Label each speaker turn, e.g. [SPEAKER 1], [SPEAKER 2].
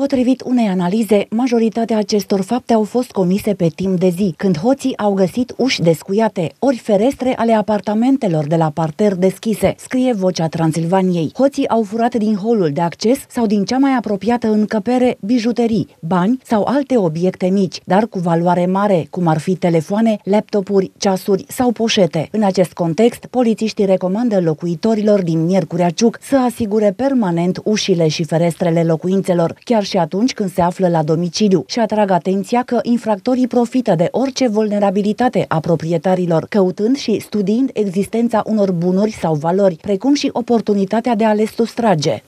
[SPEAKER 1] Potrivit unei analize, majoritatea acestor fapte au fost comise pe timp de zi, când hoții au găsit uși descuiate, ori ferestre ale apartamentelor de la parter deschise, scrie Vocea Transilvaniei. Hoții au furat din holul de acces sau din cea mai apropiată încăpere bijuterii, bani sau alte obiecte mici, dar cu valoare mare, cum ar fi telefoane, laptopuri, ceasuri sau poșete. În acest context, polițiștii recomandă locuitorilor din Miercurea Ciuc să asigure permanent ușile și ferestrele locuințelor, chiar chiar și atunci când se află la domiciliu și atrag atenția că infractorii profită de orice vulnerabilitate a proprietarilor, căutând și studiind existența unor bunuri sau valori, precum și oportunitatea de a le sustrage.